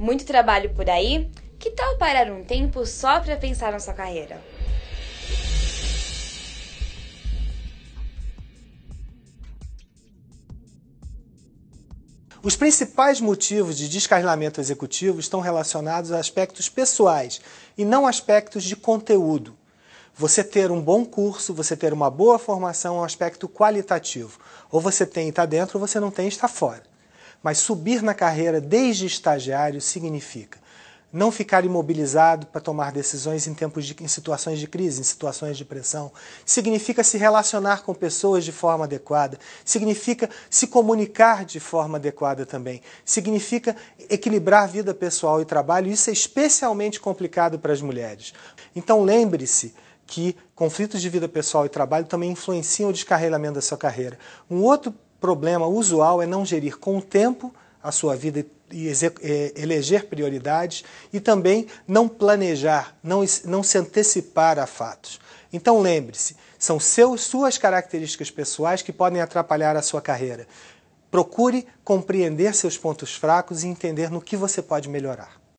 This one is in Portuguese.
Muito trabalho por aí? Que tal parar um tempo só para pensar na sua carreira? Os principais motivos de descarrilamento executivo estão relacionados a aspectos pessoais e não aspectos de conteúdo. Você ter um bom curso, você ter uma boa formação é um aspecto qualitativo. Ou você tem e está dentro, ou você não tem e está fora. Mas subir na carreira desde estagiário significa não ficar imobilizado para tomar decisões em tempos de, em situações de crise, em situações de pressão, significa se relacionar com pessoas de forma adequada, significa se comunicar de forma adequada também, significa equilibrar vida pessoal e trabalho. Isso é especialmente complicado para as mulheres. Então lembre-se que conflitos de vida pessoal e trabalho também influenciam o descarregamento da sua carreira. Um outro problema usual é não gerir com o tempo a sua vida e é, eleger prioridades e também não planejar, não, não se antecipar a fatos. Então lembre-se, são seus, suas características pessoais que podem atrapalhar a sua carreira. Procure compreender seus pontos fracos e entender no que você pode melhorar.